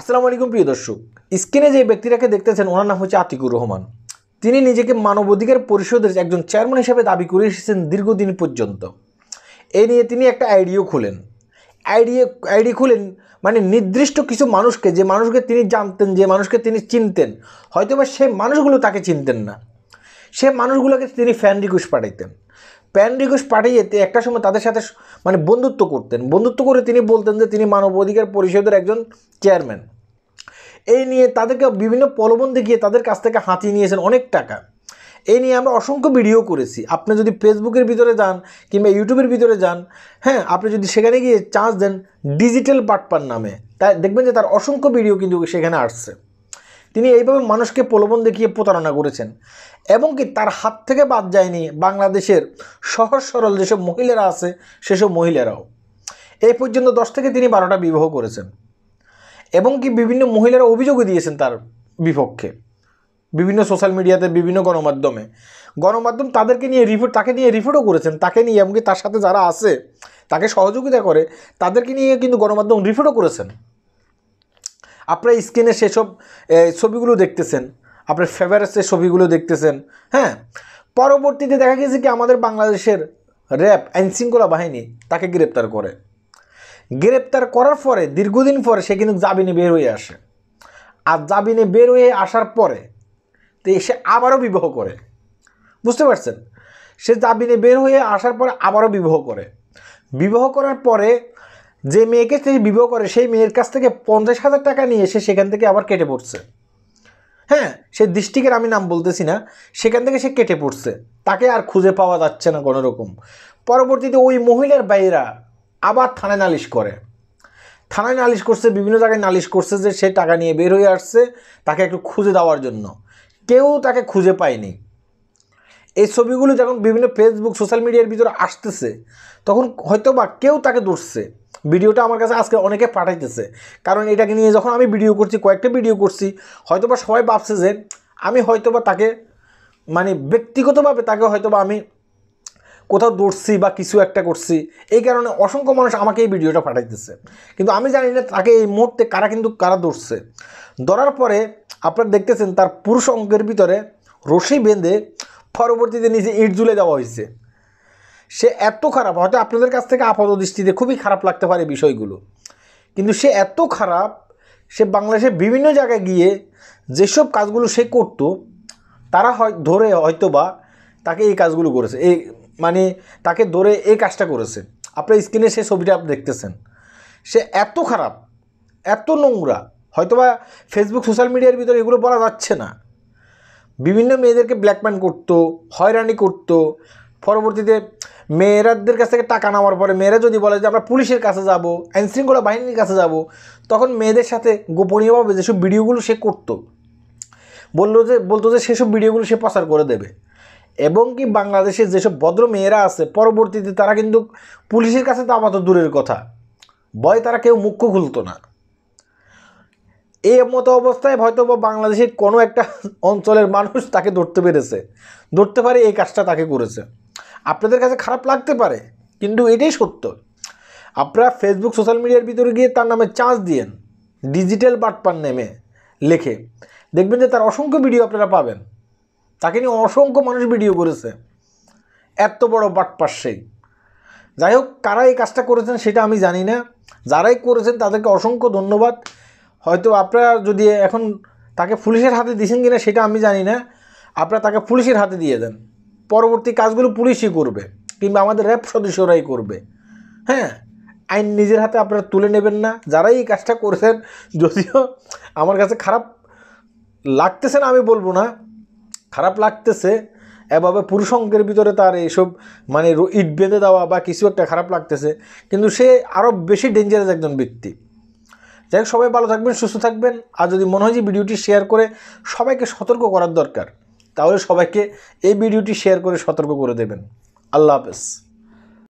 আসসালামু আলাইকুম প্রিয় দর্শক স্ক্রিনে যে ব্যক্তিটাকে দেখতেছেন ওনার নাম হচ্ছে আতিকুর রহমান তিনি নিজেকে মানবাধিকার পরিষদের একজন চেয়ারম্যান হিসেবে দাবি করে এসেছেন দীর্ঘদিন পর্যন্ত এ নিয়ে তিনি একটা আইডিও খুলেন আইডি আইডি খুলেন মানে নির্দিষ্ট কিছু মানুষকে যে মানুষকে তিনি জানতেন যে মানুষকে তিনি চিনতেন হয়তোবা সেই মানুষগুলো তাকে চিনতেন না সে মানুষগুলোকে তিনি ফ্যান রিকোয়েস্ট পাঠাইতেন প্যান রিকোয়েস্ট পাঠিয়ে যেতে একটা সময় তাদের সাথে মানে বন্ধুত্ব করতেন বন্ধুত্ব করে তিনি বলতেন যে তিনি মানবাধিকার পরিষদের একজন চেয়ারম্যান এই নিয়ে তাদেরকে বিভিন্ন প্রলোভন গিয়ে তাদের কাছ থেকে হাতিয়ে নিয়েছেন অনেক টাকা এই নিয়ে আমরা অসংখ্য ভিডিও করেছি আপনি যদি ফেসবুকের ভিতরে যান কিংবা ইউটিউবের ভিতরে যান হ্যাঁ আপনি যদি সেখানে গিয়ে চান্স দেন ডিজিটাল পাটপার নামে তাই দেখবেন যে তার অসংখ্য ভিডিও কিন্তু সেখানে আসছে তিনি এইভাবে মানুষকে প্রলোভন দেখিয়ে প্রতারণা করেছেন এবং কি তার হাত থেকে বাদ যায়নি বাংলাদেশের সহজ সরল যেসব মহিলারা আছে সেসব মহিলারাও এই পর্যন্ত দশ থেকে তিনি বারোটা বিবাহ করেছেন এবং কি বিভিন্ন মহিলারা অভিযোগও দিয়েছেন তার বিপক্ষে বিভিন্ন সোশ্যাল মিডিয়াতে বিভিন্ন গণমাধ্যমে গণমাধ্যম তাদেরকে নিয়ে রিপোর্ট তাকে নিয়ে রিপোর্টও করেছেন তাকে নিয়ে এমনকি তার সাথে যারা আছে তাকে সহযোগিতা করে তাদেরকে নিয়ে কিন্তু গণমাধ্যম রিপোর্টও করেছেন আপনার স্ক্রিনে সেসব ছবিগুলো দেখতেছেন আপনার ফেভারেটের ছবিগুলো দেখতেছেন হ্যাঁ পরবর্তীতে দেখা গেছে কি আমাদের বাংলাদেশের র্যাব অ্যান্ড শৃঙ্খলা বাহিনী তাকে গ্রেপ্তার করে গ্রেপ্তার করার পরে দীর্ঘদিন পরে সে কিন্তু জামিনে বের হয়ে আসে আর জামিনে বের হয়ে আসার পরে তো সে আবারও বিবাহ করে বুঝতে পারছেন সে জামিনে বের হয়ে আসার পরে আবারও বিবাহ করে বিবাহ করার পরে যে মেয়েকে সে বিবাহ করে সেই মেয়ের কাছ থেকে পঞ্চাশ হাজার টাকা নিয়ে এসে সেখান থেকে আবার কেটে পড়ছে হ্যাঁ সে ডিস্ট্রিক্টের আমি নাম বলতেছি না সেখান থেকে সে কেটে পড়ছে তাকে আর খুঁজে পাওয়া যাচ্ছে না কোনো রকম পরবর্তীতে ওই মহিলার বাইরা আবার থানায় নালিশ করে থানায় নালিশ করছে বিভিন্ন জায়গায় নালিশ করছে যে সে টাকা নিয়ে বের হয়ে আসছে তাকে একটু খুঁজে দেওয়ার জন্য কেউ তাকে খুঁজে পায়নি এই ছবিগুলো যখন বিভিন্ন ফেসবুক সোশ্যাল মিডিয়ার ভিতরে আসতেছে তখন হয়তো বা কেউ তাকে ধরছে ভিডিওটা আমার কাছে আজকে অনেকে পাঠাইতেছে কারণ এটাকে নিয়ে যখন আমি ভিডিও করছি কয়েকটা ভিডিও করছি হয়তোবা সবাই ভাবছে যে আমি হয়তোবা তাকে মানে ব্যক্তিগতভাবে তাকে হয়তোবা আমি কোথাও দৌড়ছি বা কিছু একটা করছি এই কারণে অসংখ্য মানুষ আমাকে এই ভিডিওটা পাঠাইতেছে কিন্তু আমি জানি না তাকে এই মুহূর্তে কারা কিন্তু কারা দৌড়ছে দৌড়ার পরে আপনারা দেখতেছেন তার পুরুষ অঙ্গের ভিতরে রশি বেঁধে পরবর্তীতে নিজে ইট জুলে দেওয়া হয়েছে সে এত খারাপ হয়তো আপনাদের কাছ থেকে আপাত দৃষ্টিতে খুবই খারাপ লাগতে পারে বিষয়গুলো কিন্তু সে এত খারাপ সে বাংলাদেশের বিভিন্ন জায়গায় গিয়ে যেসব কাজগুলো সে করত তারা হয় ধরে হয়তো বা তাকে এই কাজগুলো করেছে এই মানে তাকে ধরে এই কাজটা করেছে আপনার স্ক্রিনে সে ছবিটা আপনি দেখতেছেন সে এত খারাপ এত নোংরা হয়তোবা ফেসবুক সোশ্যাল মিডিয়ার ভিতরে এগুলো বলা যাচ্ছে না বিভিন্ন মেয়েদেরকে ব্ল্যাকম্যান করতো হয়রানি করতো পরবর্তীতে মেয়েরাদের কাছ থেকে টাকা নেওয়ার পরে মেয়েরা যদি বলে যে আমরা পুলিশের কাছে যাব আইনশৃঙ্খলা বাহিনীর কাছে যাব তখন মেয়েদের সাথে গোপনীয়ভাবে যেসব ভিডিওগুলো সে করত বললো যে বলতো যে সেসব ভিডিওগুলো সে প্রচার করে দেবে এবং কি বাংলাদেশের যেসব ভদ্র মেয়েরা আছে পরবর্তীতে তারা কিন্তু পুলিশের কাছে তো আপাতত দূরের কথা ভয় তারা কেউ মুখ্য খুলতো না এই মতো অবস্থায় হয়তো বা বাংলাদেশের কোনো একটা অঞ্চলের মানুষ তাকে ধরতে পেরেছে ধরতে পারে এই কাজটা তাকে করেছে আপনাদের কাছে খারাপ লাগতে পারে কিন্তু এটাই সত্য আপনারা ফেসবুক সোশ্যাল মিডিয়ার ভিতরে গিয়ে তার নামে চার্জ দিয়েন ডিজিটাল বাটপার নেমে লেখে দেখবেন যে তার অসংখ্য ভিডিও আপনারা পাবেন তাকে নিয়ে অসংখ্য মানুষ ভিডিও করেছে এত বড় বাটপার সেই যাই হোক কারা এই কাজটা করেছেন সেটা আমি জানি না যারাই করেছেন তাদেরকে অসংখ্য ধন্যবাদ হয়তো আপনারা যদি এখন তাকে পুলিশের হাতে দিয়েছেন কিনা সেটা আমি জানি না আপনারা তাকে পুলিশের হাতে দিয়ে দেন পরবর্তী কাজগুলো পুলিশই করবে কিংবা আমাদের র্যাব সদস্যরাই করবে হ্যাঁ আইন নিজের হাতে আপনারা তুলে নেবেন না যারাই এই কাজটা করছেন যদিও আমার কাছে খারাপ লাগতেছে না আমি বলবো না খারাপ লাগতেছে এভাবে অঙ্কের ভিতরে তার এইসব মানে ইট বেঁধে দেওয়া বা কিছু একটা খারাপ লাগতেছে কিন্তু সে আরও বেশি ডেঞ্জারাস একজন ব্যক্তি যাই সবাই ভালো থাকবেন সুস্থ থাকবেন আর যদি মনে হয় যে ভিডিওটি শেয়ার করে সবাইকে সতর্ক করার দরকার তাহলে সবাইকে এই ভিডিওটি শেয়ার করে সতর্ক করে দেবেন আল্লাহ হাফেজ